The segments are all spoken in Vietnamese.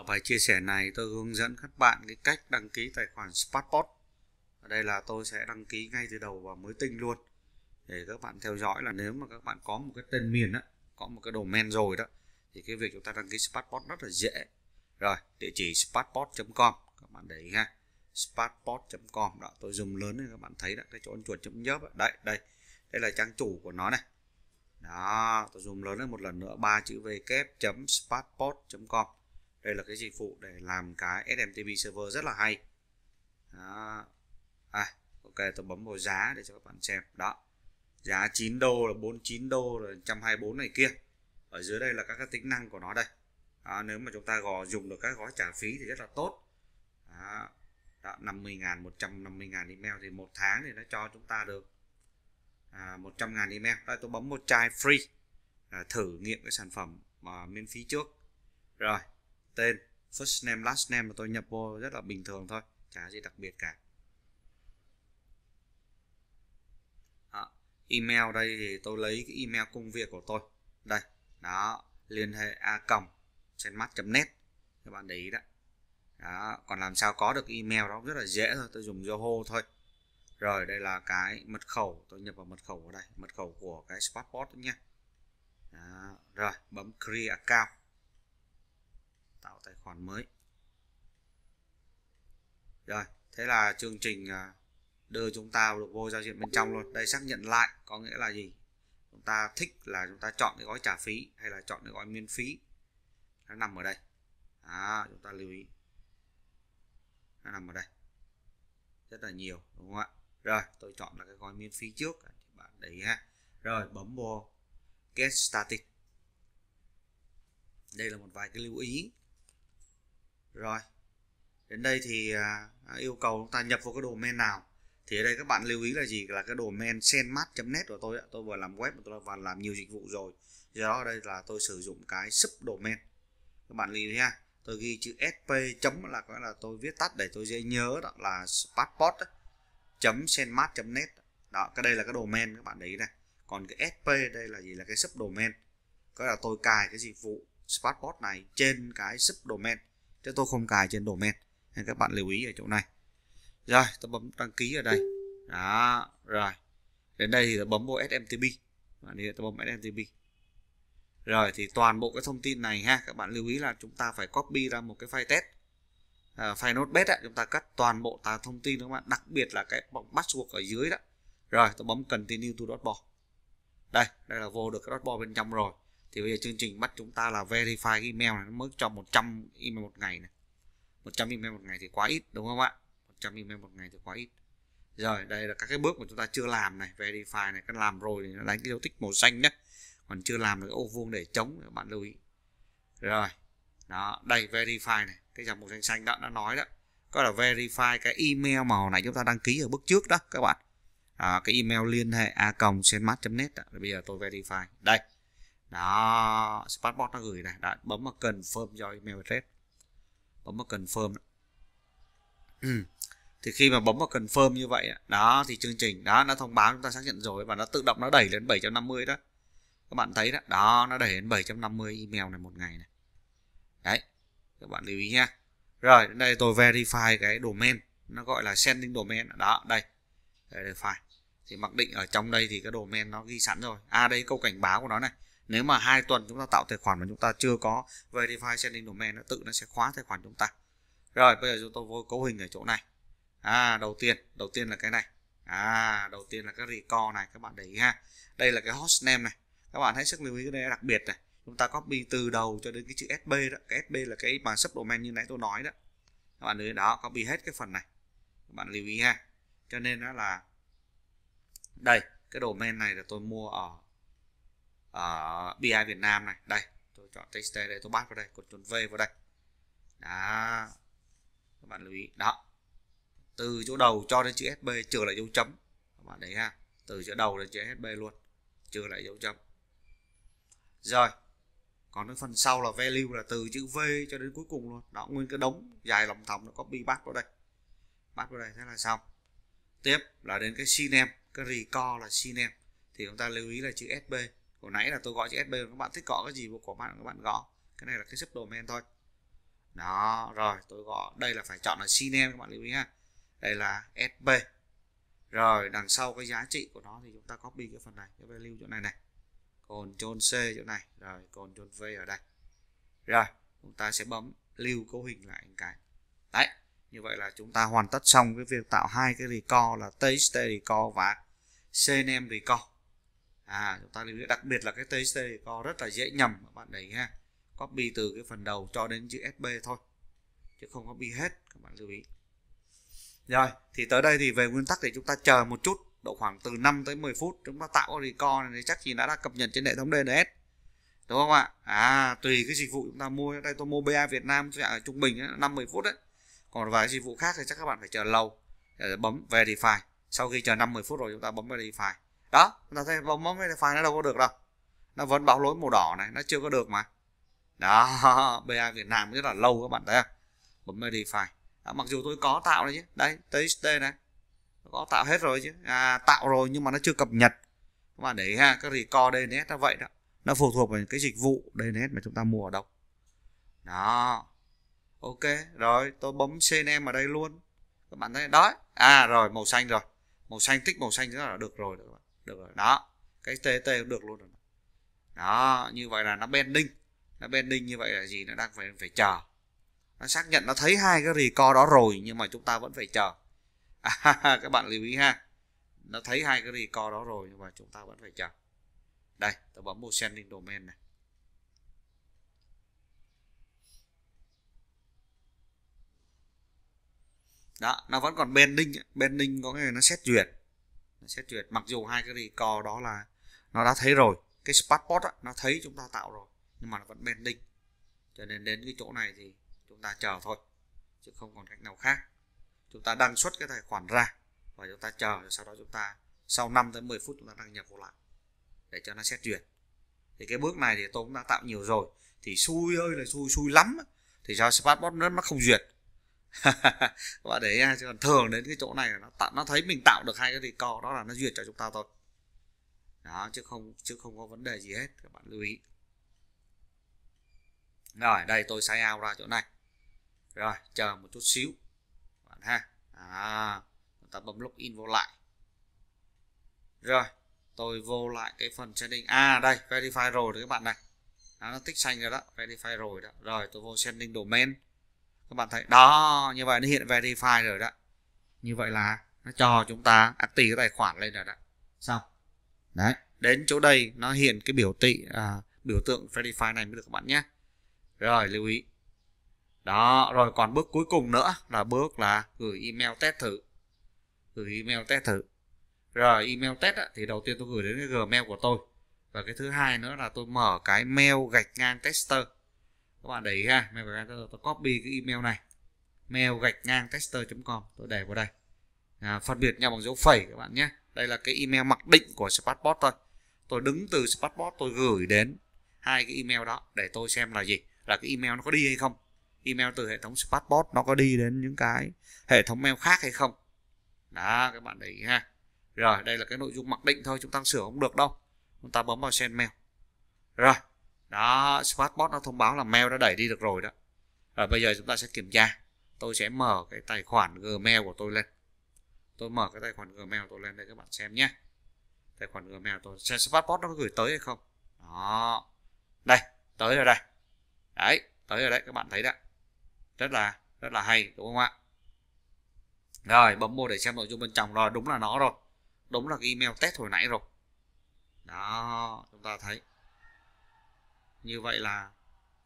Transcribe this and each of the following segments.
Ở bài chia sẻ này tôi hướng dẫn các bạn cái cách đăng ký tài khoản Smartpot. Ở đây là tôi sẽ đăng ký ngay từ đầu và mới tinh luôn. Để các bạn theo dõi là nếu mà các bạn có một cái tên miền đó, có một cái domain rồi đó thì cái việc chúng ta đăng ký Smartpot rất là dễ. Rồi, địa chỉ smartpot.com các bạn để ý ha. smartpot.com đó tôi dùng lớn để các bạn thấy đó cái chỗ chuột chấm nhấp đấy đây đây là trang chủ của nó này đó tôi dùng lớn lên một lần nữa ba chữ w kép chấm smartport com đây là cái dịch vụ để làm cái SMTP server rất là hay đó. À, ok tôi bấm vào giá để cho các bạn xem đó giá 9 đô là 49 đô là 124 này kia ở dưới đây là các cái tính năng của nó đây à, nếu mà chúng ta gò dùng được các gói trả phí thì rất là tốt đó. Đó, 50 ngàn 150 ngàn email thì một tháng thì nó cho chúng ta được à, 100 ngàn email đây tôi bấm một chai free à, thử nghiệm cái sản phẩm mà miễn phí trước rồi tên first name last name mà tôi nhập vô rất là bình thường thôi chả gì đặc biệt cả đó. email đây thì tôi lấy cái email công việc của tôi đây đó liên hệ a còng net các bạn để ý đó đó còn làm sao có được email đó rất là dễ thôi tôi dùng yahoo thôi rồi đây là cái mật khẩu tôi nhập vào mật khẩu ở đây mật khẩu của cái spotbot nhé rồi bấm create account tạo tài khoản mới rồi thế là chương trình à, đưa chúng ta được vô giao diện bên trong luôn đây xác nhận lại có nghĩa là gì chúng ta thích là chúng ta chọn cái gói trả phí hay là chọn cái gói miễn phí nó nằm ở đây à, chúng ta lưu ý nó nằm ở đây rất là nhiều đúng không ạ rồi tôi chọn là cái gói miễn phí trước bạn để ý ha rồi bấm vô get started đây là một vài cái lưu ý rồi đến đây thì à, à, yêu cầu chúng ta nhập vào cái domain nào thì ở đây các bạn lưu ý là gì là cái domain senmat.net của tôi tôi vừa làm web tôi và làm nhiều dịch vụ rồi do đó ở đây là tôi sử dụng cái sub domain các bạn lưu ý ha tôi ghi chữ sp chấm là có là tôi viết tắt để tôi dễ nhớ đó là passport chấm senmat net đó cái đây là cái domain các bạn đấy này còn cái sp đây là gì là cái sub domain có là tôi cài cái dịch vụ passport này trên cái sub domain chứ tôi không cài trên domain nên các bạn lưu ý ở chỗ này rồi tôi bấm đăng ký ở đây đó rồi đến đây thì tôi bấm vô smtp bạn đi tôi bấm smtp rồi thì toàn bộ cái thông tin này ha các bạn lưu ý là chúng ta phải copy ra một cái file test à, file notepad chúng ta cắt toàn bộ tà thông tin các bạn đặc biệt là cái bọc password ở dưới đó rồi tôi bấm continue to dashboard đây đây là vô được cái dashboard bên trong rồi thì bây giờ chương trình bắt chúng ta là verify email này, nó mới cho 100 email một ngày này 100 email một ngày thì quá ít đúng không ạ 100 email một ngày thì quá ít rồi đây là các cái bước mà chúng ta chưa làm này verify này các làm rồi thì nó đánh cái dấu tích màu xanh nhé còn chưa làm được cái ô vuông để chống các bạn lưu ý rồi đó đây verify này cái dòng màu xanh xanh đó đã nói đó có là verify cái email màu này chúng ta đăng ký ở bước trước đó các bạn à, cái email liên hệ a còng net bây giờ tôi verify đây đó spambox nó gửi này đã bấm vào confirm cho email address bấm vào confirm ừ. thì khi mà bấm vào confirm như vậy đó thì chương trình đó nó thông báo chúng ta xác nhận rồi và nó tự động nó đẩy lên 750 đó các bạn thấy đó đó nó đẩy đến 750 email này một ngày này đấy các bạn lưu ý nha rồi đây tôi verify cái domain nó gọi là sending domain đó đây verify thì mặc định ở trong đây thì cái domain nó ghi sẵn rồi à đây câu cảnh báo của nó này nếu mà hai tuần chúng ta tạo tài khoản mà chúng ta chưa có verify sending domain nó tự nó sẽ khóa tài khoản chúng ta rồi bây giờ chúng tôi vô cấu hình ở chỗ này à đầu tiên đầu tiên là cái này à đầu tiên là cái record này các bạn để ý ha đây là cái host name này các bạn hãy sức lưu ý cái này đặc biệt này chúng ta copy từ đầu cho đến cái chữ sb đó cái sb là cái mà subdomain như nãy tôi nói đó các bạn lưu đó copy hết cái phần này các bạn lưu ý ha cho nên đó là đây cái domain này là tôi mua ở ở BI Việt Nam này đây tôi chọn text đây tôi bắt vào đây còn chọn V vào đây đó các bạn lưu ý đó từ chỗ đầu cho đến chữ SB trừ lại dấu chấm các bạn đấy ha từ chỗ đầu đến chữ SB luôn trừ lại dấu chấm rồi còn cái phần sau là value là từ chữ V cho đến cuối cùng luôn đó nguyên cái đống dài lòng thòng nó copy bắt vào đây bắt vào đây thế là xong tiếp là đến cái xin cái record là xin thì chúng ta lưu ý là chữ SB hồi nãy là tôi gọi chữ sb các bạn thích gõ cái gì của bạn các bạn gõ cái này là cái subdomain thôi đó rồi tôi gõ đây là phải chọn là cname các bạn lưu ý ha đây là sb rồi đằng sau cái giá trị của nó thì chúng ta copy cái phần này cái value chỗ này này còn chôn c chỗ này rồi còn chôn v ở đây rồi chúng ta sẽ bấm lưu cấu hình lại cái đấy như vậy là chúng ta hoàn tất xong cái việc tạo hai cái record là TXT record và cname record à chúng ta lưu ý đặc biệt là cái TC co rất là dễ nhầm các bạn đấy ha copy từ cái phần đầu cho đến chữ SB thôi chứ không copy hết các bạn lưu ý rồi thì tới đây thì về nguyên tắc thì chúng ta chờ một chút độ khoảng từ 5 tới 10 phút chúng ta tạo cái record này chắc gì đã, đã cập nhật trên hệ thống DNS đúng không ạ à tùy cái dịch vụ chúng ta mua đây tôi mua BA Việt Nam ở à, trung bình năm mười phút đấy còn vài dịch vụ khác thì chắc các bạn phải chờ lâu để bấm verify sau khi chờ năm mười phút rồi chúng ta bấm verify đó ta thấy bấm bấm cái file nó đâu có được đâu nó vẫn báo lỗi màu đỏ này nó chưa có được mà đó ba việt nam rất là lâu các bạn thấy không bấm md file đó, mặc dù tôi có tạo đấy chứ đây txt này có tạo hết rồi chứ à, tạo rồi nhưng mà nó chưa cập nhật các bạn để ha các record dns nó vậy đó nó phụ thuộc vào cái dịch vụ dns mà chúng ta mua ở đâu đó ok rồi tôi bấm cnm ở đây luôn các bạn thấy đó à rồi màu xanh rồi màu xanh tích màu xanh rất là được rồi các bạn được rồi đó cái tt cũng được luôn rồi đó như vậy là nó bending nó bending như vậy là gì nó đang phải phải chờ nó xác nhận nó thấy hai cái record đó rồi nhưng mà chúng ta vẫn phải chờ à, các bạn lưu ý ha nó thấy hai cái record đó rồi nhưng mà chúng ta vẫn phải chờ đây tôi bấm một sending domain này đó nó vẫn còn bending bending có nghĩa là nó xét duyệt nó sẽ duyệt mặc dù hai cái record đó là nó đã thấy rồi cái spot đó, nó thấy chúng ta tạo rồi nhưng mà nó vẫn pending cho nên đến cái chỗ này thì chúng ta chờ thôi chứ không còn cách nào khác chúng ta đăng xuất cái tài khoản ra và chúng ta chờ sau đó chúng ta sau 5 tới 10 phút chúng ta đăng nhập vào lại để cho nó xét duyệt thì cái bước này thì tôi cũng đã tạo nhiều rồi thì xui ơi là xui xui lắm thì sao passport nó nó không duyệt và đấy à, chứ còn thường đến cái chỗ này nó tạo nó thấy mình tạo được hai cái co đó là nó duyệt cho chúng ta thôi đó chứ không chứ không có vấn đề gì hết các bạn lưu ý rồi đây tôi sai out ra chỗ này rồi chờ một chút xíu bạn ha à, chúng ta bấm login vô lại rồi tôi vô lại cái phần setting à đây verify rồi đấy các bạn này đó, nó tích xanh rồi đó verify rồi đó rồi tôi vô setting domain các bạn thấy đó như vậy nó hiện verify rồi đó như vậy là nó cho chúng ta active à, cái tài khoản lên rồi đó xong đấy đến chỗ đây nó hiện cái biểu tị à, biểu tượng verify này mới được các bạn nhé rồi lưu ý đó rồi còn bước cuối cùng nữa là bước là gửi email test thử gửi email test thử rồi email test á, thì đầu tiên tôi gửi đến cái gmail của tôi và cái thứ hai nữa là tôi mở cái mail gạch ngang tester các bạn để ý ha mình phải tôi, tôi copy cái email này mail gạch ngang tester.com tôi để vào đây à, phân biệt nhau bằng dấu phẩy các bạn nhé đây là cái email mặc định của Sparkbot thôi tôi đứng từ Sparkbot tôi gửi đến hai cái email đó để tôi xem là gì là cái email nó có đi hay không email từ hệ thống Sparkbot nó có đi đến những cái hệ thống mail khác hay không đó các bạn để ý ha rồi đây là cái nội dung mặc định thôi chúng ta sửa không được đâu chúng ta bấm vào send mail rồi đó squatbot nó thông báo là mail đã đẩy đi được rồi đó và bây giờ chúng ta sẽ kiểm tra tôi sẽ mở cái tài khoản gmail của tôi lên tôi mở cái tài khoản gmail tôi lên đây các bạn xem nhé tài khoản gmail tôi xem squatbot nó có gửi tới hay không đó đây tới rồi đây đấy tới rồi đấy các bạn thấy đó rất là rất là hay đúng không ạ rồi bấm mô để xem nội dung bên trong rồi đúng là nó rồi đúng là cái email test hồi nãy rồi đó chúng ta thấy như vậy là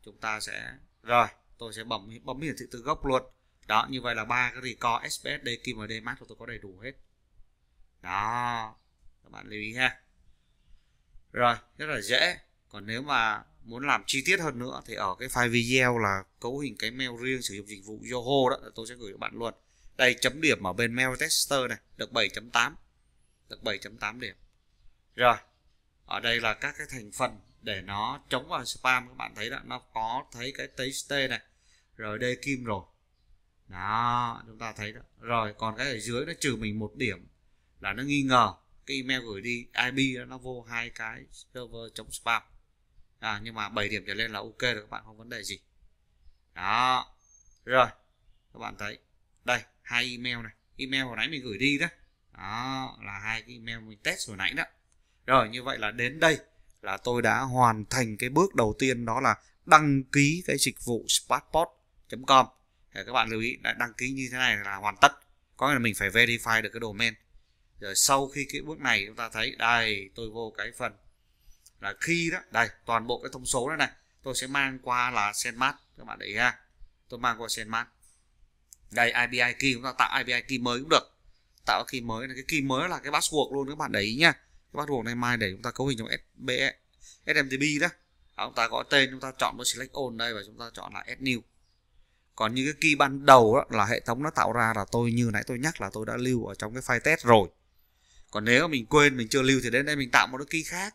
chúng ta sẽ rồi tôi sẽ bấm bấm hiển thị từ gốc luôn đó như vậy là ba cái record SPS kim và DMAT của tôi có đầy đủ hết đó các bạn lưu ý ha rồi rất là dễ còn nếu mà muốn làm chi tiết hơn nữa thì ở cái file video là cấu hình cái mail riêng sử dụng dịch vụ Yoho đó tôi sẽ gửi cho bạn luôn đây chấm điểm ở bên mail tester này được 7.8 được 7.8 điểm rồi ở đây là các cái thành phần để nó chống vào spam các bạn thấy đó nó có thấy cái txt này rồi đây kim rồi đó chúng ta thấy đó rồi còn cái ở dưới nó trừ mình một điểm là nó nghi ngờ cái email gửi đi IP đó, nó vô hai cái server chống spam à, nhưng mà 7 điểm trở lên là ok rồi các bạn không vấn đề gì đó rồi các bạn thấy đây hai email này email hồi nãy mình gửi đi đó đó là hai cái email mình test hồi nãy đó rồi như vậy là đến đây là tôi đã hoàn thành cái bước đầu tiên đó là đăng ký cái dịch vụ smartport.com các bạn lưu ý đã đăng ký như thế này là hoàn tất có nghĩa là mình phải verify được cái domain rồi sau khi cái bước này chúng ta thấy đây tôi vô cái phần là khi đó đây toàn bộ cái thông số đó này tôi sẽ mang qua là senmat các bạn để ý ha tôi mang qua senmat đây IBI key chúng ta tạo IBI key mới cũng được tạo key mới là cái key mới là cái password luôn các bạn để ý nhá cái bắt buộc này mai để chúng ta cấu hình trong SB e, SMTB đó à, chúng ta có tên chúng ta chọn vào select all đây và chúng ta chọn là S new còn như cái key ban đầu đó, là hệ thống nó tạo ra là tôi như nãy tôi nhắc là tôi đã lưu ở trong cái file test rồi còn nếu mà mình quên mình chưa lưu thì đến đây mình tạo một cái key khác